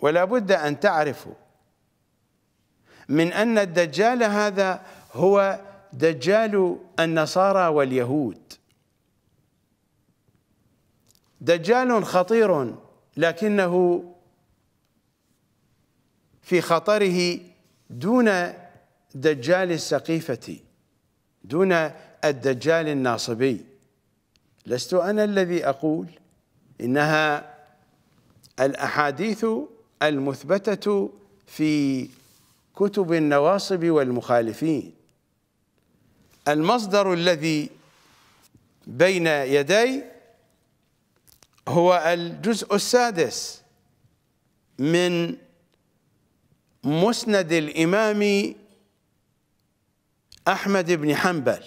ولا بد أن تعرفوا من أن الدجال هذا هو دجال النصارى واليهود دجال خطير لكنه في خطره دون دجال السقيفة دون الدجال الناصبي لست أنا الذي أقول إنها الأحاديث المثبته في كتب النواصب والمخالفين المصدر الذي بين يدي هو الجزء السادس من مسند الإمام أحمد بن حنبل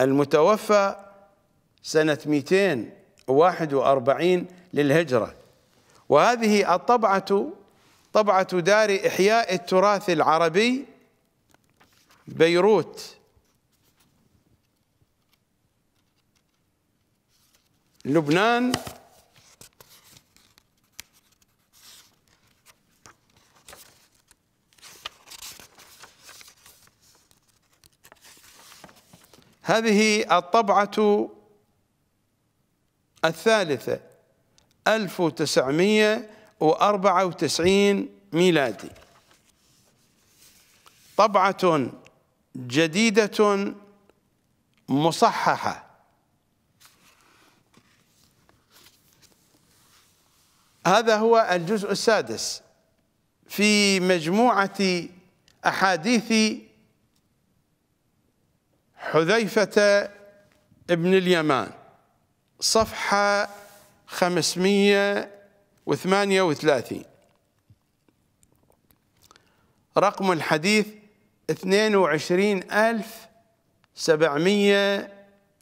المتوفى سنة 241 للهجرة وهذه الطبعة طبعة دار إحياء التراث العربي بيروت لبنان هذه الطبعة الثالثة 1994 ميلادي طبعة جديدة مصححة هذا هو الجزء السادس في مجموعة أحاديث حذيفة ابن اليمان صفحة خمسمية وثمانية وثلاثين رقم الحديث اثنين وعشرين ألف سبعمية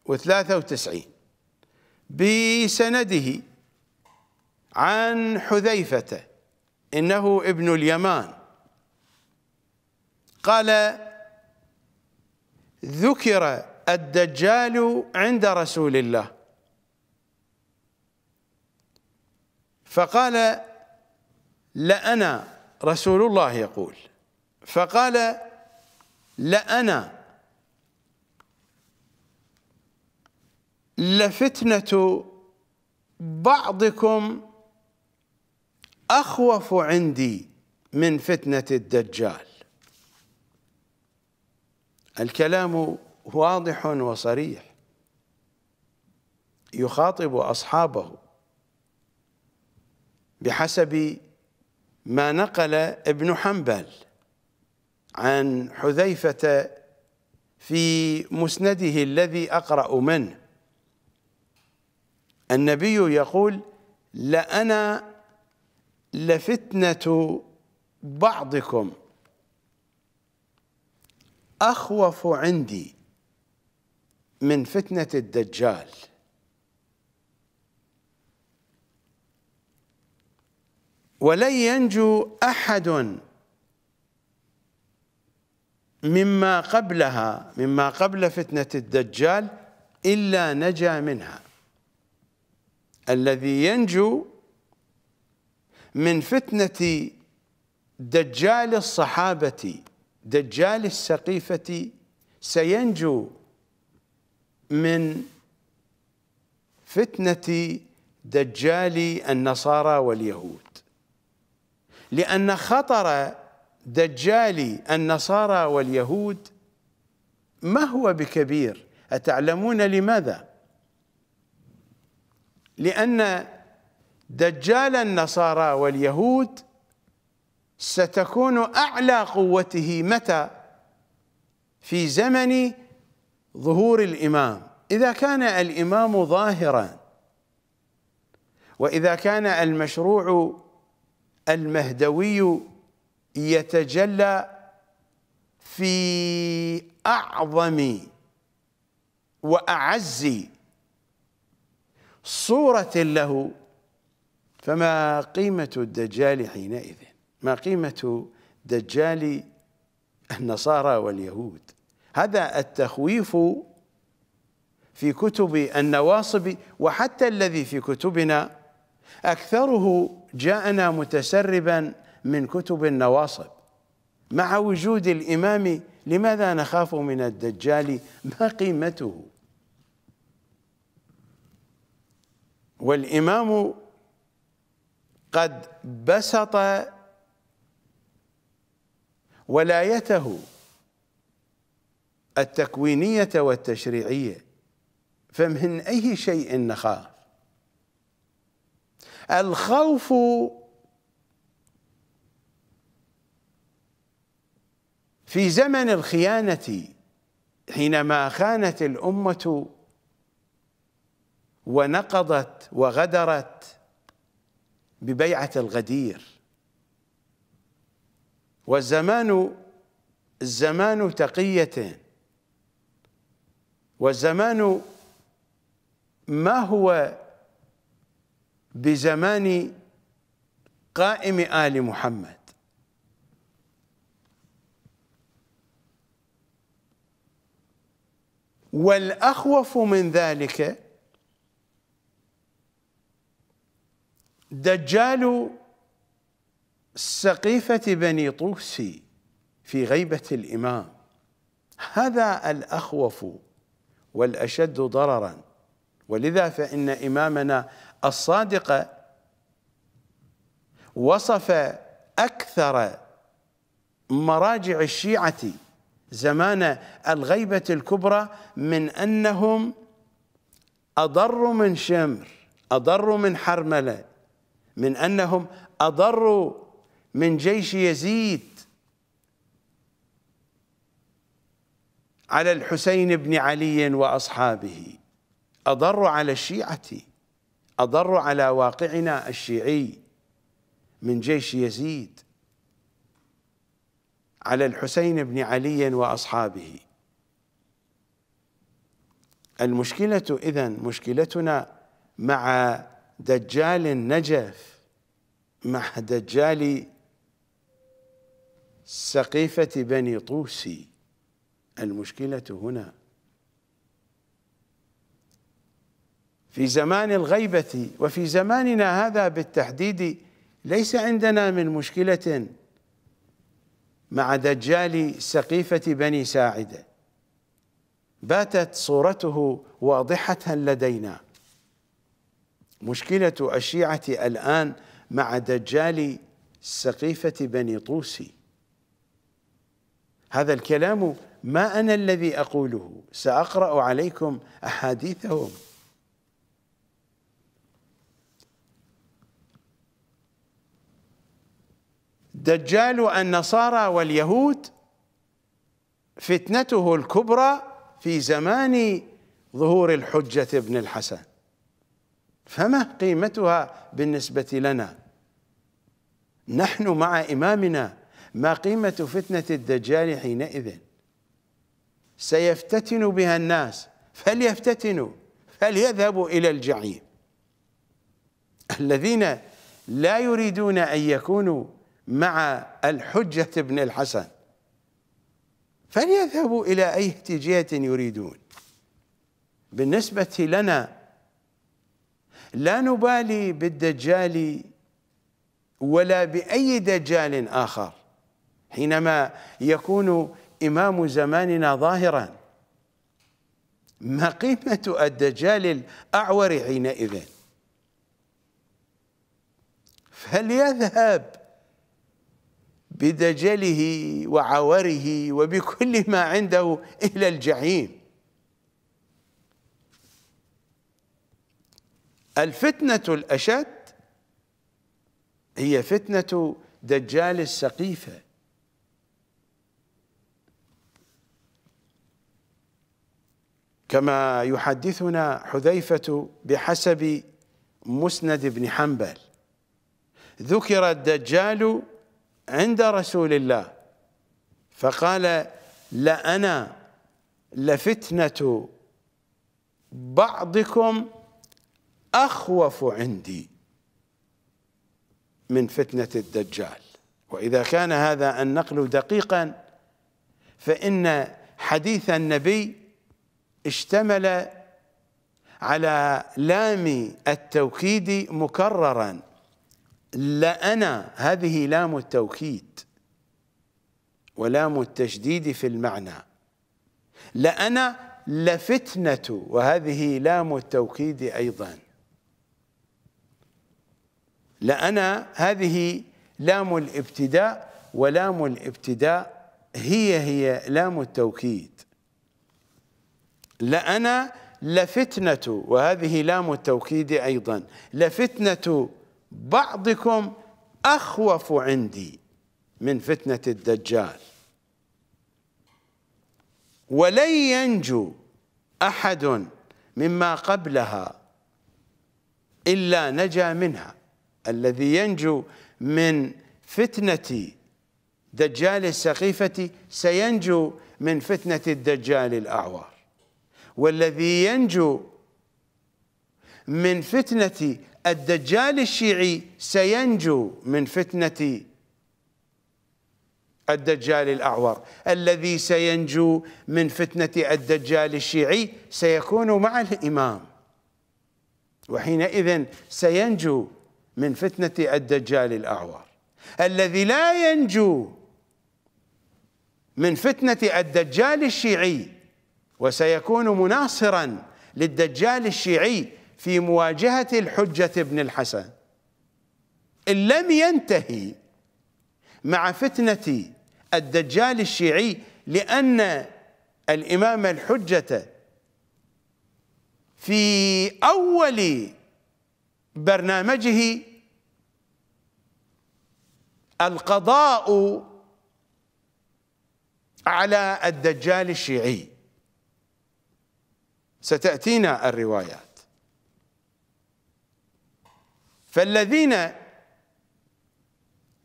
وثلاثة وتسعين بسنده عن حذيفة إنه ابن اليمان قال ذكر الدجال عند رسول الله فقال لأنا رسول الله يقول فقال لأنا لفتنة بعضكم أخوف عندي من فتنة الدجال الكلام واضح وصريح يخاطب أصحابه بحسب ما نقل ابن حنبل عن حذيفة في مسنده الذي أقرأ منه النبي يقول لأنا لفتنة بعضكم أخوف عندي من فتنة الدجال ولن ينجو احد مما قبلها مما قبل فتنه الدجال الا نجا منها الذي ينجو من فتنه دجال الصحابه دجال السقيفه سينجو من فتنه دجال النصارى واليهود لأن خطر دجال النصارى واليهود ما هو بكبير أتعلمون لماذا؟ لأن دجال النصارى واليهود ستكون أعلى قوته متى؟ في زمن ظهور الإمام إذا كان الإمام ظاهرا وإذا كان المشروع المهدوي يتجلى في أعظم وأعز صورة له فما قيمة الدجال حينئذ ما قيمة دجال النصارى واليهود هذا التخويف في كتب النواصب وحتى الذي في كتبنا أكثره جاءنا متسربا من كتب النواصب مع وجود الإمام لماذا نخاف من الدجال ما قيمته والإمام قد بسط ولايته التكوينية والتشريعية فمن أي شيء نخاف الخوف في زمن الخيانة حينما خانت الأمة ونقضت وغدرت ببيعة الغدير والزمان الزمان تقية والزمان ما هو بزمان قائم آل محمد والأخوف من ذلك دجال سقيفة بني طوسي في غيبة الإمام هذا الأخوف والأشد ضررا ولذا فإن إمامنا الصادقة وصف أكثر مراجع الشيعة زمان الغيبة الكبرى من أنهم أضر من شمر أضر من حرملة من أنهم أضر من جيش يزيد على الحسين بن علي وأصحابه أضر على الشيعة أضر على واقعنا الشيعي من جيش يزيد على الحسين بن علي وأصحابه المشكلة إذا مشكلتنا مع دجال النجف مع دجال سقيفة بني طوسي المشكلة هنا في زمان الغيبة وفي زماننا هذا بالتحديد ليس عندنا من مشكلة مع دجال سقيفة بني ساعدة باتت صورته واضحة لدينا مشكلة الشيعة الآن مع دجال سقيفة بني طوسي هذا الكلام ما أنا الذي أقوله سأقرأ عليكم أحاديثهم دجال النصارى واليهود فتنته الكبرى في زمان ظهور الحجة ابن الحسن فما قيمتها بالنسبة لنا نحن مع إمامنا ما قيمة فتنة الدجال حينئذ سيفتتن بها الناس فليفتتنوا فليذهبوا إلى الجعيم الذين لا يريدون أن يكونوا مع الحجة بن الحسن فليذهبوا إلى أي اتجاه يريدون بالنسبة لنا لا نبالي بالدجال ولا بأي دجال آخر حينما يكون إمام زماننا ظاهرا ما قيمة الدجال الأعور حينئذ فليذهب بدجله وعوره وبكل ما عنده إلى الجحيم الفتنة الأشد هي فتنة دجال السقيفة كما يحدثنا حذيفة بحسب مسند بن حنبل ذكر الدجال عند رسول الله فقال لأنا لفتنة بعضكم أخوف عندي من فتنة الدجال وإذا كان هذا النقل دقيقا فإن حديث النبي اشتمل على لام التوكيد مكررا لأنا هذه لام التوكيد ولام التشديد في المعنى لأنا لفتنة وهذه لام التوكيد أيضا لأنا هذه لام الابتداء ولام الابتداء هي هي لام التوكيد لأنا لفتنة وهذه لام التوكيد أيضا لفتنة بعضكم اخوف عندي من فتنه الدجال ولن ينجو احد مما قبلها الا نجا منها الذي ينجو من فتنه دجال السقيفه سينجو من فتنه الدجال الاعور والذي ينجو من فتنة الدجال الشيعي سينجو من فتنة الدجال الأعور الذي سينجو من فتنة الدجال الشيعي سيكون مع الإمام وحينئذ سينجو من فتنة الدجال الأعور الذي لا ينجو من فتنة الدجال الشيعي وسيكون مناصرا للدجال الشيعي في مواجهة الحجة ابن الحسن إن لم ينتهي مع فتنة الدجال الشيعي لأن الإمام الحجة في أول برنامجه القضاء على الدجال الشيعي ستأتينا الروايات فالذين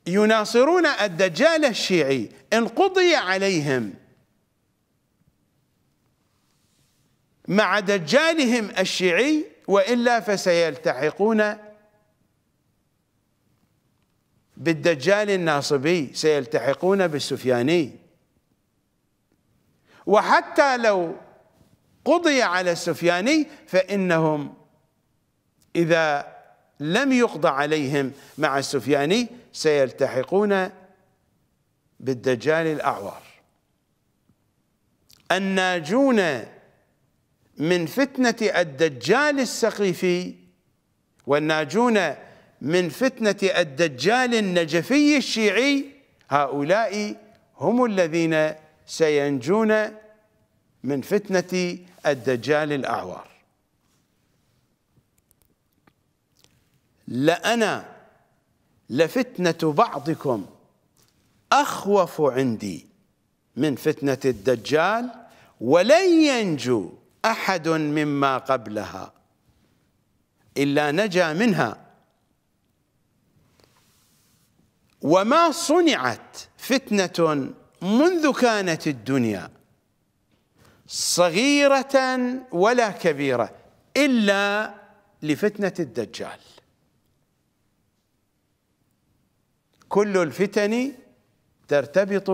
يناصرون الدجال الشيعي ان قضي عليهم مع دجالهم الشيعي والا فسيلتحقون بالدجال الناصبي سيلتحقون بالسفياني وحتى لو قضي على السفياني فانهم اذا لم يقضى عليهم مع السفياني سيلتحقون بالدجال الأعور الناجون من فتنة الدجال السقيفي والناجون من فتنة الدجال النجفي الشيعي هؤلاء هم الذين سينجون من فتنة الدجال الأعور لأنا لفتنة بعضكم أخوف عندي من فتنة الدجال ولن ينجو أحد مما قبلها إلا نجا منها وما صنعت فتنة منذ كانت الدنيا صغيرة ولا كبيرة إلا لفتنة الدجال كل الفتن ترتبط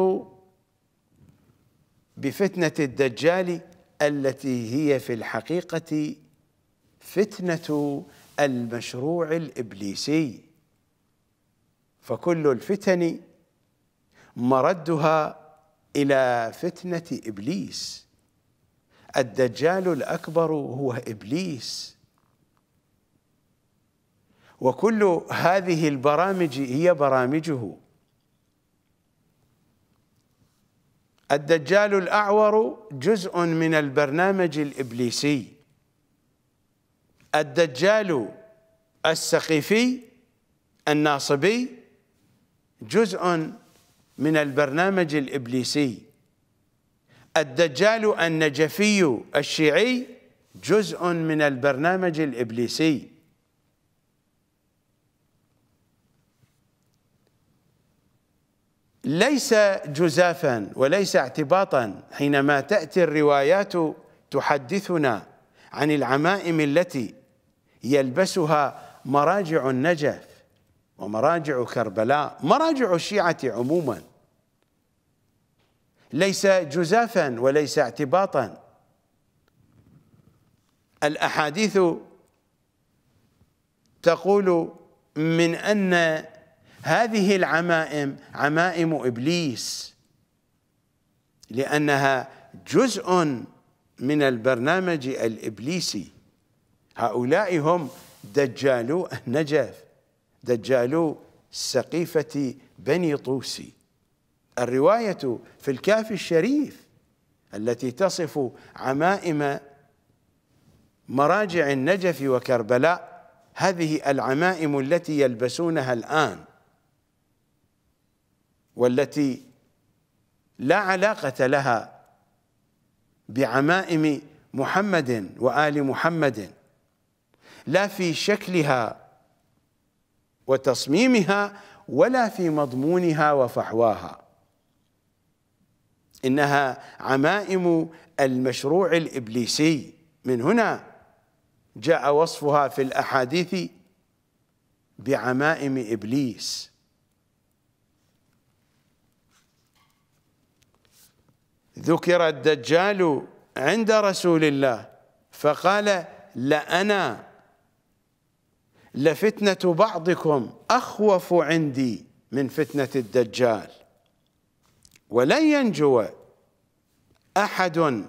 بفتنة الدجال التي هي في الحقيقة فتنة المشروع الإبليسي فكل الفتن مردها إلى فتنة إبليس الدجال الأكبر هو إبليس وكل هذه البرامج هي برامجه الدجال الأعور جزء من البرنامج الإبليسي الدجال السقيفي الناصبي جزء من البرنامج الإبليسي الدجال النجفي الشيعي جزء من البرنامج الإبليسي ليس جزافا وليس اعتباطا حينما تأتي الروايات تحدثنا عن العمائم التي يلبسها مراجع النجف ومراجع كربلاء مراجع الشيعة عموما ليس جزافا وليس اعتباطا الأحاديث تقول من أن هذه العمائم عمائم ابليس لانها جزء من البرنامج الابليسي هؤلاء هم دجالو النجف دجالو سقيفه بني طوسي الروايه في الكافي الشريف التي تصف عمائم مراجع النجف وكربلاء هذه العمائم التي يلبسونها الان والتي لا علاقة لها بعمائم محمد وآل محمد لا في شكلها وتصميمها ولا في مضمونها وفحواها إنها عمائم المشروع الإبليسي من هنا جاء وصفها في الأحاديث بعمائم إبليس ذكر الدجال عند رسول الله فقال لأنا لفتنة بعضكم أخوف عندي من فتنة الدجال ولن ينجو أحد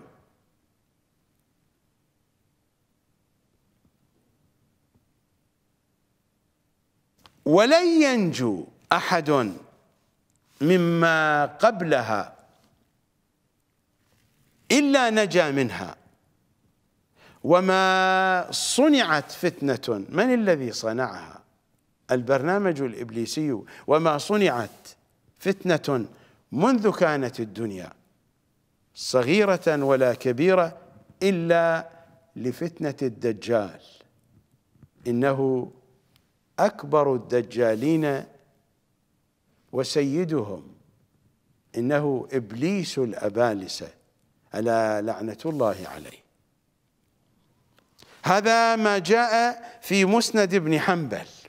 ولن ينجو أحد مما قبلها إلا نجا منها وما صنعت فتنة من الذي صنعها البرنامج الإبليسي وما صنعت فتنة منذ كانت الدنيا صغيرة ولا كبيرة إلا لفتنة الدجال إنه أكبر الدجالين وسيدهم إنه إبليس الأبالسة ألا لعنة الله عليه هذا ما جاء في مسند ابن حنبل